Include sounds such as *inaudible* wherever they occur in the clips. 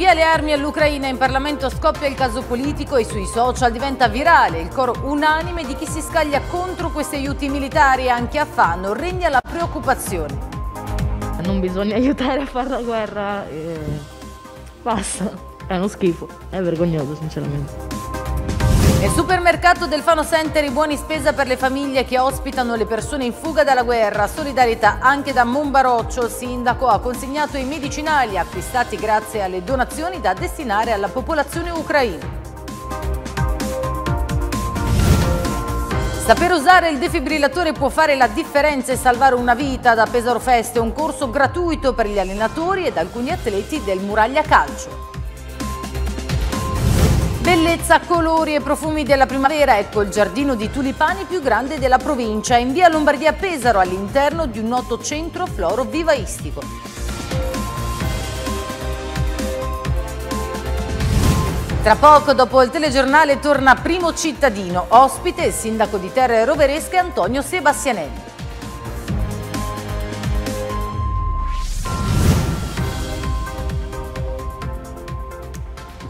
invia le armi all'Ucraina, in Parlamento scoppia il caso politico e sui social diventa virale il coro unanime di chi si scaglia contro questi aiuti militari anche a Fano regna la preoccupazione. Non bisogna aiutare a fare la guerra, eh, basta, è uno schifo, è vergognoso sinceramente. Nel supermercato del Fano Center i buoni spesa per le famiglie che ospitano le persone in fuga dalla guerra. Solidarietà anche da Mombaroccio. Il sindaco ha consegnato i medicinali acquistati grazie alle donazioni da destinare alla popolazione ucraina. Saper usare il defibrillatore può fare la differenza e salvare una vita da Pesaro Fest, un corso gratuito per gli allenatori ed alcuni atleti del Muraglia Calcio. Bellezza, colori e profumi della primavera, ecco il giardino di tulipani più grande della provincia, in via Lombardia Pesaro, all'interno di un noto centro floro vivaistico. Tra poco, dopo il telegiornale, torna Primo Cittadino, ospite il sindaco di Terre Roveresche Antonio Sebastianelli.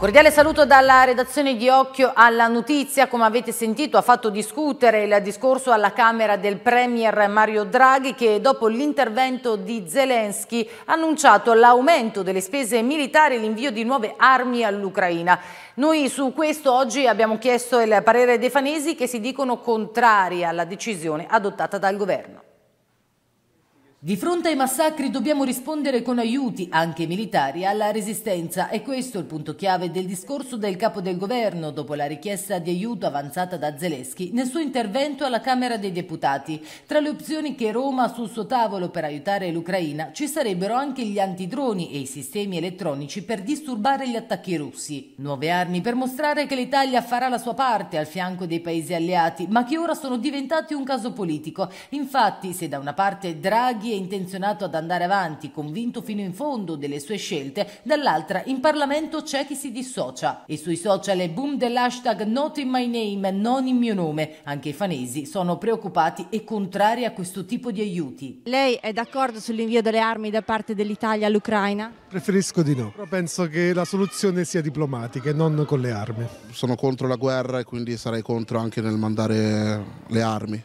Cordiale saluto dalla redazione di Occhio alla Notizia. Come avete sentito ha fatto discutere il discorso alla Camera del Premier Mario Draghi che dopo l'intervento di Zelensky ha annunciato l'aumento delle spese militari e l'invio di nuove armi all'Ucraina. Noi su questo oggi abbiamo chiesto il parere dei fanesi che si dicono contrari alla decisione adottata dal governo. Di fronte ai massacri dobbiamo rispondere con aiuti, anche militari, alla resistenza e questo è il punto chiave del discorso del capo del governo dopo la richiesta di aiuto avanzata da Zelensky nel suo intervento alla Camera dei Deputati. Tra le opzioni che Roma ha sul suo tavolo per aiutare l'Ucraina ci sarebbero anche gli antidroni e i sistemi elettronici per disturbare gli attacchi russi. Nuove armi per mostrare che l'Italia farà la sua parte al fianco dei paesi alleati, ma che ora sono diventati un caso politico. Infatti, se da una parte Draghi è intenzionato ad andare avanti, convinto fino in fondo delle sue scelte, dall'altra in Parlamento c'è chi si dissocia. E sui social è boom dell'hashtag Not in my name, non in mio nome. Anche i fanesi sono preoccupati e contrari a questo tipo di aiuti. Lei è d'accordo sull'invio delle armi da parte dell'Italia all'Ucraina? Preferisco di no, però penso che la soluzione sia diplomatica e non con le armi. Sono contro la guerra e quindi sarei contro anche nel mandare le armi.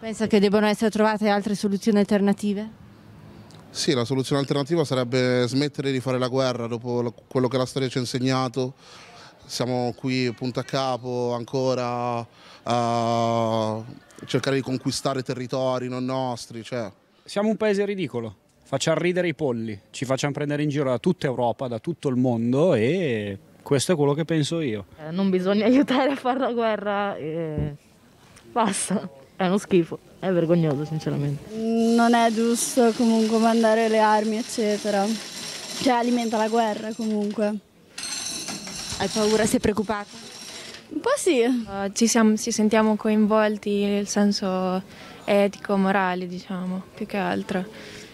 Pensa che debbano essere trovate altre soluzioni alternative? Sì, la soluzione alternativa sarebbe smettere di fare la guerra dopo quello che la storia ci ha insegnato. Siamo qui punto a capo ancora a cercare di conquistare territori non nostri. Cioè. Siamo un paese ridicolo, facciamo ridere i polli, ci facciamo prendere in giro da tutta Europa, da tutto il mondo e questo è quello che penso io. Eh, non bisogna *laughs* aiutare a fare la guerra e basta. È uno schifo, è vergognoso sinceramente. Non è giusto comunque mandare le armi eccetera, cioè alimenta la guerra comunque. Hai paura, sei preoccupata? Un po' sì. Uh, ci, siamo, ci sentiamo coinvolti nel senso etico, morale diciamo, più che altro,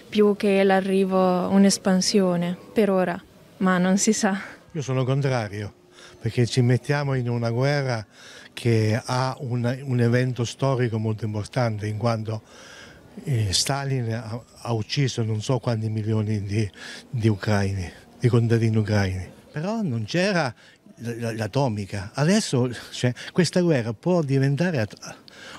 più che l'arrivo, un'espansione per ora, ma non si sa. Io sono contrario, perché ci mettiamo in una guerra che ha un, un evento storico molto importante in quanto eh, Stalin ha, ha, ucciso non so quanti milioni di, di ucraini, di contadini ucraini. Però non c'era l'atomica. Adesso cioè, questa guerra può diventare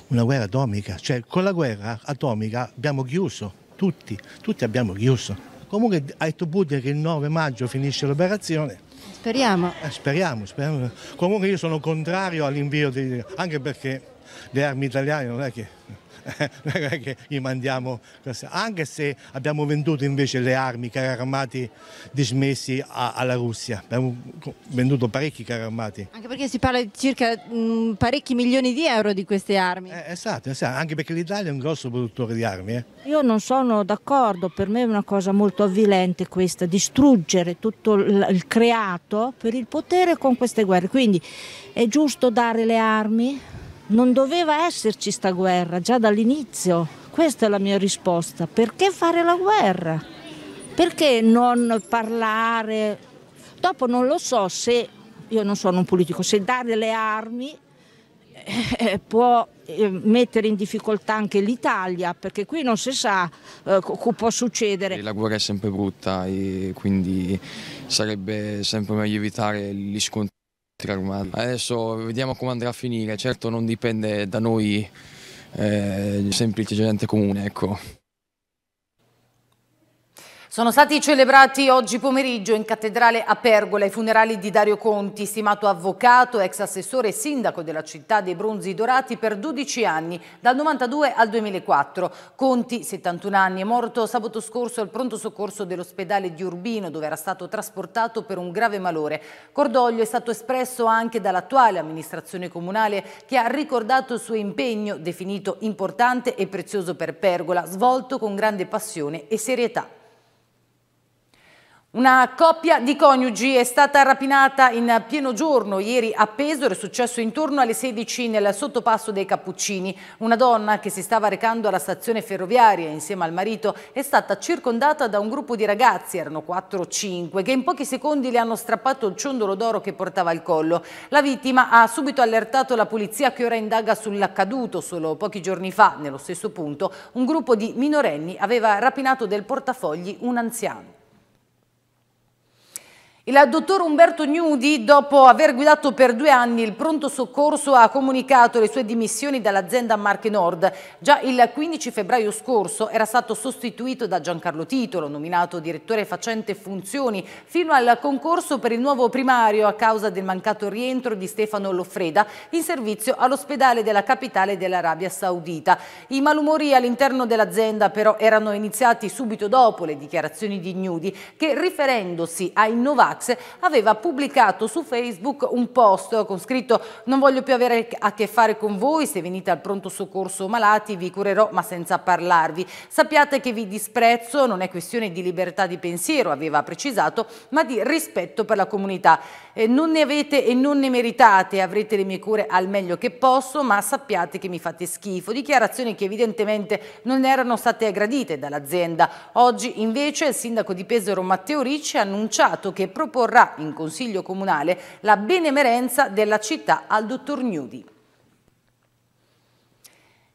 una guerra atomica, cioè con la guerra atomica abbiamo chiuso, tutti, tutti abbiamo chiuso. Comunque ha detto Putin che il 9 maggio finisce l'operazione, Speriamo. Eh, speriamo, speriamo. Comunque io sono contrario all'invio, anche perché le armi italiane non è che... Eh, *laughs* gli mandiamo, anche se abbiamo venduto invece le armi, i carri armati dismessi a, alla Russia, abbiamo venduto parecchi carri armati. Anche perché si parla di circa mh, mm, parecchi milioni di euro di queste armi. Eh, esatto, esatto, anche perché l'Italia è un grosso produttore di armi. Eh. Io non sono d'accordo, per me è una cosa molto avvilente questa, distruggere tutto il creato per il potere con queste guerre, quindi è giusto dare le armi? Non doveva esserci sta guerra già dall'inizio. Questa è la mia risposta. Perché fare la guerra? Perché non parlare? Dopo non lo so se, io non sono un politico, se dare le armi eh, eh può eh, mettere in difficoltà anche l'Italia, perché qui non si sa eh, cosa può succedere. La guerra è sempre brutta e quindi sarebbe sempre meglio evitare gli scontri armati. Adesso vediamo come andrà a finire, certo non dipende da noi eh, semplice gente comune, ecco. Sono stati celebrati oggi pomeriggio in cattedrale a Pergola i funerali di Dario Conti, stimato avvocato, ex assessore e sindaco della città dei Bronzi Dorati per 12 anni, dal 92 al 2004. Conti, 71 anni, è morto sabato scorso al pronto soccorso dell'ospedale di Urbino dove era stato trasportato per un grave malore. Cordoglio è stato espresso anche dall'attuale amministrazione comunale che ha ricordato il suo impegno, definito importante e prezioso per Pergola, svolto con grande passione e serietà. Una coppia di coniugi è stata rapinata in pieno giorno ieri a Pesaro, è successo intorno alle 16 nel sottopasso dei Cappuccini. Una donna che si stava recando alla stazione ferroviaria insieme al marito è stata circondata da un gruppo di ragazzi, erano 4 o 5, che in pochi secondi le hanno strappato il ciondolo d'oro che portava al collo. La vittima ha subito allertato la polizia che ora indaga sull'accaduto. Solo pochi giorni fa, nello stesso punto, un gruppo di minorenni aveva rapinato del portafogli un anziano. Il dottor Umberto Gnudi, dopo aver guidato per due anni il pronto soccorso, ha comunicato le sue dimissioni dall'azienda Marche Nord. Già il 15 febbraio scorso era stato sostituito da Giancarlo Titolo, nominato direttore facente funzioni, fino al concorso per il nuovo primario a causa del mancato rientro di Stefano Loffreda in servizio all'ospedale della capitale dell'Arabia Saudita. I malumori all'interno dell'azienda però erano iniziati subito dopo le dichiarazioni di Gnudi, che riferendosi a innovare Novax aveva pubblicato su Facebook un post con scritto non voglio più avere a che fare con voi, se venite al pronto soccorso malati vi curerò ma senza parlarvi. Sappiate che vi disprezzo, non è questione di libertà di pensiero, aveva precisato, ma di rispetto per la comunità. Eh, non ne avete e non ne meritate, avrete le mie cure al meglio che posso, ma sappiate che mi fate schifo. Dichiarazioni che evidentemente non erano state aggradite dall'azienda. Oggi invece il sindaco di Pesaro Matteo Ricci ha annunciato che probabilmente riproporrà in Consiglio Comunale la benemerenza della città al dottor Gnudi.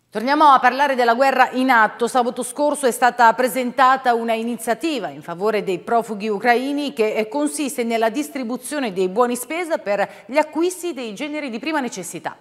Torniamo a parlare della guerra in atto. Sabato scorso è stata presentata una iniziativa in favore dei profughi ucraini che consiste nella distribuzione dei buoni spesa per gli acquisti dei generi di prima necessità.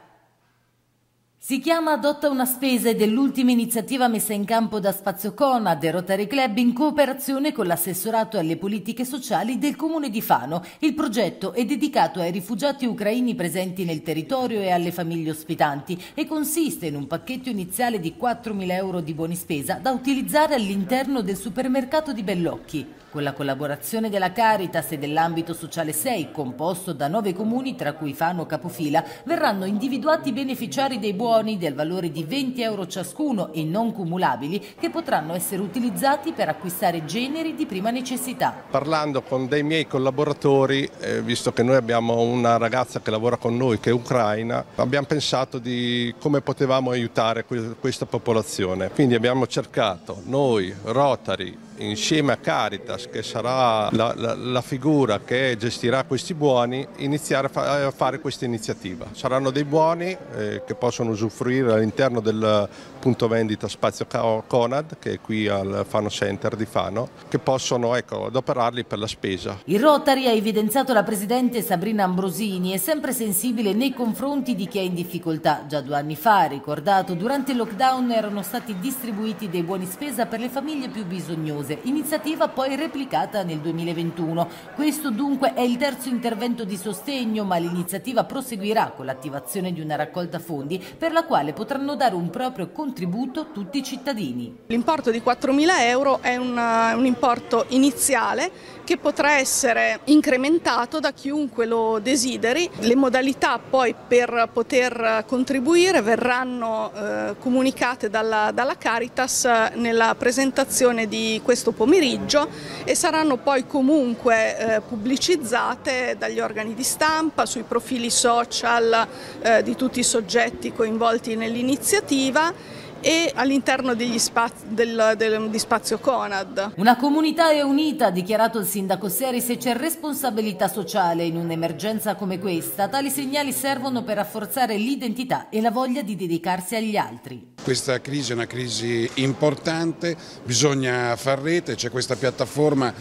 Si chiama Adotta una spesa ed è l'ultima iniziativa messa in campo da Spazio Cona, e Rotary Club in cooperazione con l'assessorato alle politiche sociali del comune di Fano. Il progetto è dedicato ai rifugiati ucraini presenti nel territorio e alle famiglie ospitanti e consiste in un pacchetto iniziale di 4.000 euro di buoni spesa da utilizzare all'interno del supermercato di Bellocchi. Con la collaborazione della Caritas e dell'ambito sociale 6, composto da nove comuni tra cui Fano Capofila, verranno individuati i beneficiari dei buoni buoni del valore di 20 euro ciascuno e non cumulabili che potranno essere utilizzati per acquistare generi di prima necessità. Parlando con dei miei collaboratori, eh, visto che noi abbiamo una ragazza che lavora con noi che è ucraina, abbiamo pensato di come potevamo aiutare questa popolazione. Quindi abbiamo cercato noi, Rotary, insieme a Caritas, che sarà la, la, la figura che gestirà questi buoni, iniziare a, fa, a fare questa iniziativa. Saranno dei buoni eh, che possono usufruire all'interno del punto vendita Spazio Conad, che è qui al Fano Center di Fano, che possono ecco, adoperarli per la spesa. Il Rotary ha evidenziato la presidente Sabrina Ambrosini, è sempre sensibile nei confronti di chi è in difficoltà. Già due anni fa, ricordato, durante il lockdown erano stati distribuiti dei buoni spesa per le famiglie più bisognose mese, iniziativa poi replicata nel 2021. Questo dunque è il terzo intervento di sostegno, ma l'iniziativa proseguirà con l'attivazione di una raccolta fondi per la quale potranno dare un proprio contributo tutti i cittadini. L'importo di 4.000 euro è un, eh, un importo iniziale che potrà essere incrementato da chiunque lo desideri. Le modalità poi per poter contribuire verranno eh, comunicate dalla, dalla Caritas eh, nella presentazione di questo questo pomeriggio e saranno poi comunque eh, pubblicizzate dagli organi di stampa, sui profili social eh, di tutti i soggetti coinvolti nell'iniziativa e all'interno spaz di Spazio Conad. Una comunità è unita, ha dichiarato il sindaco Seri, se c'è responsabilità sociale in un'emergenza come questa, tali segnali servono per rafforzare l'identità e la voglia di dedicarsi agli altri. Questa crisi è una crisi importante, bisogna far rete, c'è questa piattaforma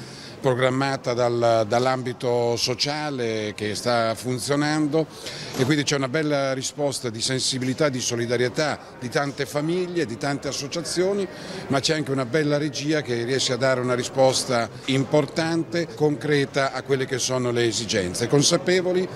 programmata dal, dall'ambito sociale che sta funzionando e quindi c'è una bella risposta di sensibilità, di solidarietà di tante famiglie, di tante associazioni, ma c'è anche una bella regia che riesce a dare una risposta importante, concreta a quelle che sono le esigenze, consapevoli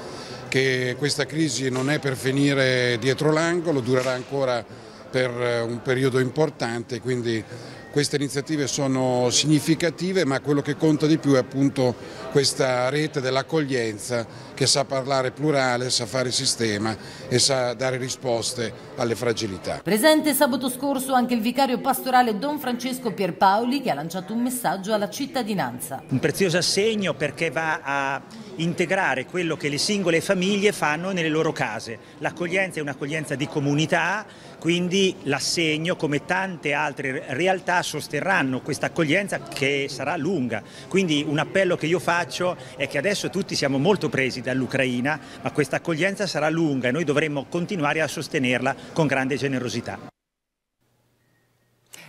che questa crisi non è per finire dietro l'angolo, durerà ancora per eh, un periodo importante, quindi queste iniziative sono significative ma quello che conta di più è appunto questa rete dell'accoglienza che sa parlare plurale, sa fare sistema e sa dare risposte alle fragilità. Presente sabato scorso anche il vicario pastorale Don Francesco Pierpaoli che ha lanciato un messaggio alla cittadinanza. Un prezioso assegno perché va a integrare quello che le singole famiglie fanno nelle loro case. L'accoglienza è un'accoglienza di comunità, quindi l'assegno, come tante altre realtà, sosterranno questa accoglienza che sarà lunga. Quindi un appello che io faccio abbraccio è che adesso tutti siamo molto presi dall'Ucraina, ma questa accoglienza sarà lunga e noi dovremmo continuare a sostenerla con grande generosità.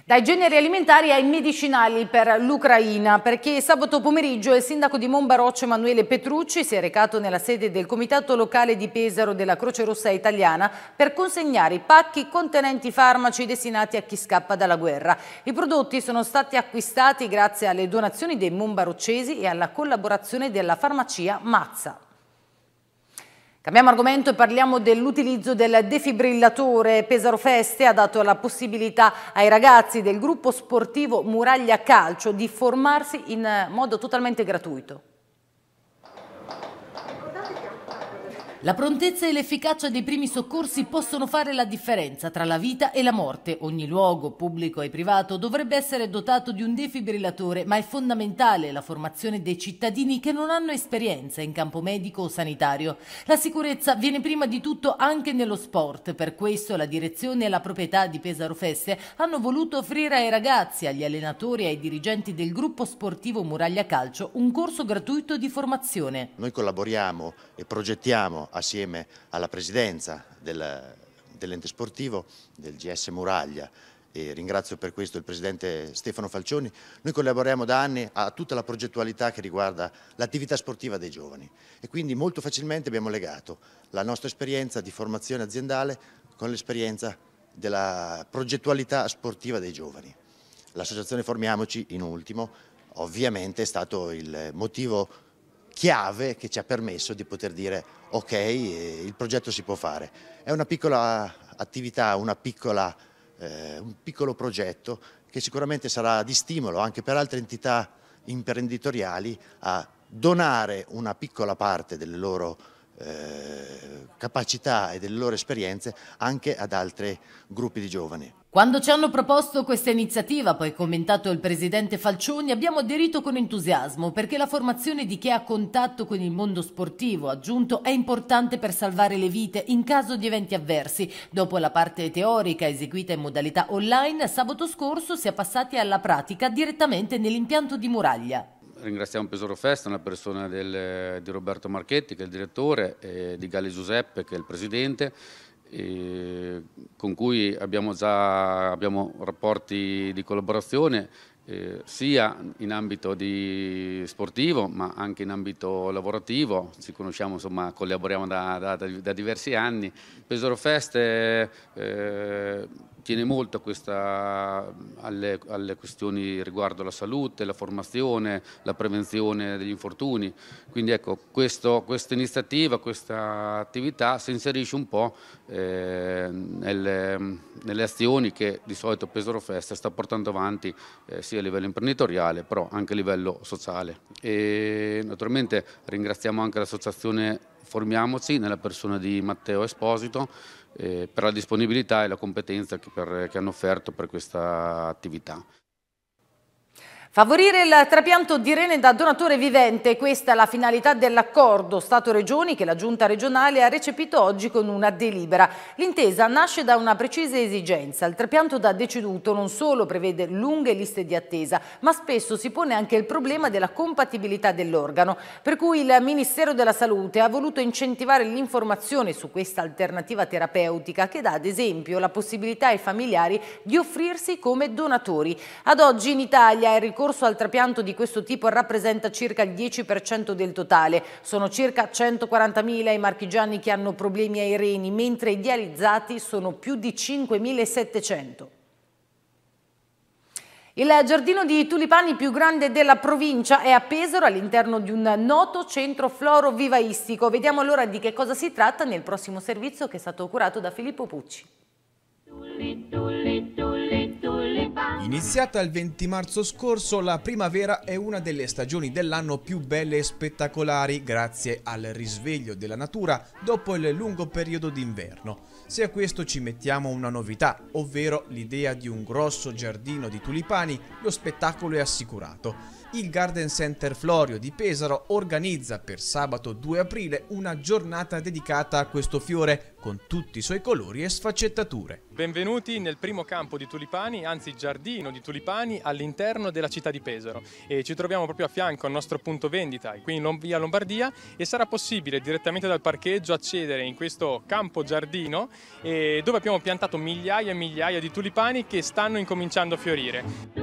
Dai generi alimentari ai medicinali per l'Ucraina, perché sabato pomeriggio il sindaco di Monbaroccio Emanuele Petrucci si è recato nella sede del Comitato Locale di Pesaro della Croce Rossa Italiana per consegnare i pacchi contenenti farmaci destinati a chi scappa dalla guerra. I prodotti sono stati acquistati grazie alle donazioni dei monbaroccesi e alla collaborazione della farmacia Mazza. Cambiamo argomento e parliamo dell'utilizzo del defibrillatore. Pesaro Feste ha dato la possibilità ai ragazzi del gruppo sportivo Muraglia Calcio di formarsi in modo totalmente gratuito. La prontezza e l'efficacia dei primi soccorsi possono fare la differenza tra la vita e la morte. Ogni luogo, pubblico e privato, dovrebbe essere dotato di un defibrillatore, ma è fondamentale la formazione dei cittadini che non hanno esperienza in campo medico o sanitario. La sicurezza viene prima di tutto anche nello sport, per questo la direzione e la proprietà di Pesaro Feste hanno voluto offrire ai ragazzi, agli allenatori e ai dirigenti del gruppo sportivo Muraglia Calcio un corso gratuito di formazione. Noi collaboriamo e progettiamo assieme alla presidenza del, dell'ente sportivo, del GS Muraglia, e ringrazio per questo il Presidente Stefano Falcioni, noi collaboriamo da anni a tutta la progettualità che riguarda l'attività sportiva dei giovani e quindi molto facilmente abbiamo legato la nostra esperienza di formazione aziendale con l'esperienza della progettualità sportiva dei giovani. L'associazione Formiamoci, in ultimo, ovviamente è stato il motivo chiave che ci ha permesso di poter dire ok, eh, il progetto si può fare. È una piccola attività, una piccola, eh, un piccolo progetto che sicuramente sarà di stimolo anche per altre entità imprenditoriali a donare una piccola parte delle loro eh, capacità e delle loro esperienze anche ad altri gruppi di giovani. Quando ci hanno proposto questa iniziativa, poi commentato il presidente Falcioni, abbiamo aderito con entusiasmo perché la formazione di chi ha contatto con il mondo sportivo, aggiunto, è importante per salvare le vite in caso di eventi avversi. Dopo la parte teorica eseguita in modalità online, sabato scorso si è passati alla pratica direttamente nell'impianto di Muraglia. Ringraziamo Pesaro Festa, una persona del, di Roberto Marchetti che è il direttore, e di Galli Giuseppe che è il presidente con cui abbiamo già abbiamo rapporti di collaborazione eh, sia in ambito sportivo ma anche in ambito lavorativo, ci conosciamo, insomma, collaboriamo da, da, da diversi anni. Pesaro Fest eh, tiene molto a questa, alle, alle, questioni riguardo la salute, la formazione, la prevenzione degli infortuni. Quindi ecco, questo, questa iniziativa, questa attività si inserisce un po' eh, nelle, nelle, azioni che di solito Pesaro Festa sta portando avanti eh, sia a livello imprenditoriale però anche a livello sociale. E naturalmente ringraziamo anche l'associazione formiamoci nella persona di Matteo Esposito eh, per la disponibilità e la competenza che, per, che hanno offerto per questa attività. Favorire il trapianto di rene da donatore vivente, questa è la finalità dell'accordo Stato-Regioni che la Giunta regionale ha recepito oggi con una delibera. L'intesa nasce da una precisa esigenza. Il trapianto da deceduto non solo prevede lunghe liste di attesa, ma spesso si pone anche il problema della compatibilità dell'organo, per cui il Ministero della Salute ha voluto incentivare l'informazione su questa alternativa terapeutica che dà ad esempio la possibilità ai familiari di offrirsi come donatori. Ad oggi in Italia è ricorso ricorso al trapianto di questo tipo rappresenta circa il 10% del totale. Sono circa 140.000 i marchigiani che hanno problemi ai reni, mentre i dializzati sono più di 5.700. Il giardino di tulipani più grande della provincia è a Pesaro all'interno di un noto centro florovivaistico. Vediamo allora di che cosa si tratta nel prossimo servizio che è stato curato da Filippo Pucci. Tulli, tulli, tulli, Iniziata il 20 marzo scorso, la primavera è una delle stagioni dell'anno più belle e spettacolari grazie al risveglio della natura dopo il lungo periodo d'inverno. Se a questo ci mettiamo una novità, ovvero l'idea di un grosso giardino di tulipani, lo spettacolo è assicurato. Il Garden Center Florio di Pesaro organizza per sabato 2 aprile una giornata dedicata a questo fiore con tutti i suoi colori e sfaccettature. Benvenuti nel primo campo di tulipani, anzi giardino di tulipani all'interno della città di Pesaro e ci troviamo proprio a fianco al nostro punto vendita qui in via Lombardia e sarà possibile direttamente dal parcheggio accedere in questo campo giardino eh, dove abbiamo piantato migliaia e migliaia di tulipani che stanno incominciando a fiorire.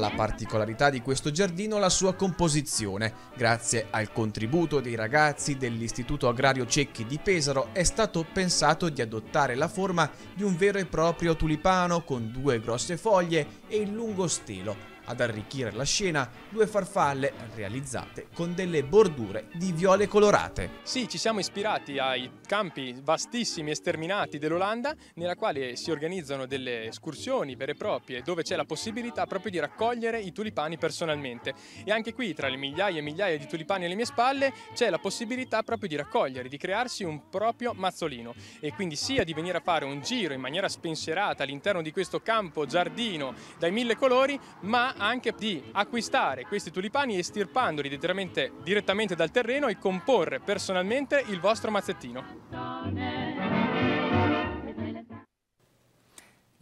La particolarità di questo giardino è la sua composizione. Grazie al contributo dei ragazzi dell'Istituto Agrario Cecchi di Pesaro è stato pensato di adottare la forma di un vero e proprio tulipano con due grosse foglie e il lungo stelo ad arricchire la scena, due farfalle realizzate con delle bordure di viole colorate. Sì, ci siamo ispirati ai campi vastissimi e sterminati dell'Olanda, nella quale si organizzano delle escursioni vere e proprie, dove c'è la possibilità proprio di raccogliere i tulipani personalmente. E anche qui, tra le migliaia e migliaia di tulipani alle mie spalle, c'è la possibilità proprio di raccogliere, di crearsi un proprio mazzolino. E quindi sia di venire a fare un giro in maniera spensierata all'interno di questo campo giardino dai mille colori, ma anche di acquistare questi tulipani estirpandoli direttamente, direttamente dal terreno e comporre personalmente il vostro mazzettino.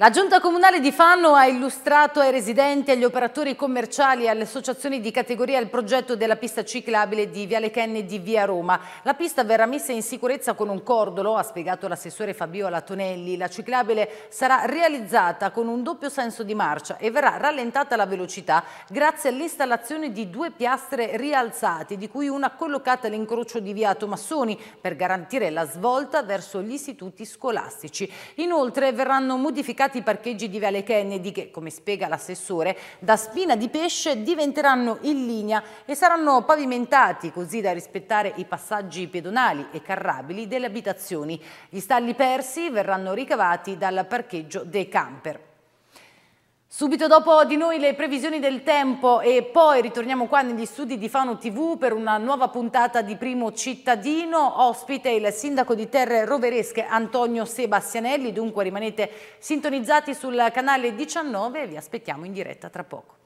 La Giunta Comunale di Fanno ha illustrato ai residenti, agli operatori commerciali e alle associazioni di categoria il progetto della pista ciclabile di Viale Kenne di via Roma. La pista verrà messa in sicurezza con un cordolo, ha spiegato l'assessore Fabiola Tonelli. La ciclabile sarà realizzata con un doppio senso di marcia e verrà rallentata la velocità grazie all'installazione di due piastre rialzate, di cui una collocata all'incrocio di via Tomassoni per garantire la svolta verso gli istituti scolastici. Inoltre verranno modificati indicati parcheggi di Viale Kennedy che, come spiega l'assessore, da spina di pesce diventeranno in linea e saranno pavimentati così da rispettare i passaggi pedonali e carrabili delle abitazioni. Gli stalli persi verranno ricavati dal parcheggio dei camper. Subito dopo di noi le previsioni del tempo e poi ritorniamo qua negli studi di Fano TV per una nuova puntata di Primo Cittadino. Ospite il sindaco di Terre Roveresche Antonio Sebastianelli, dunque rimanete sintonizzati sul canale 19 e vi aspettiamo in diretta tra poco.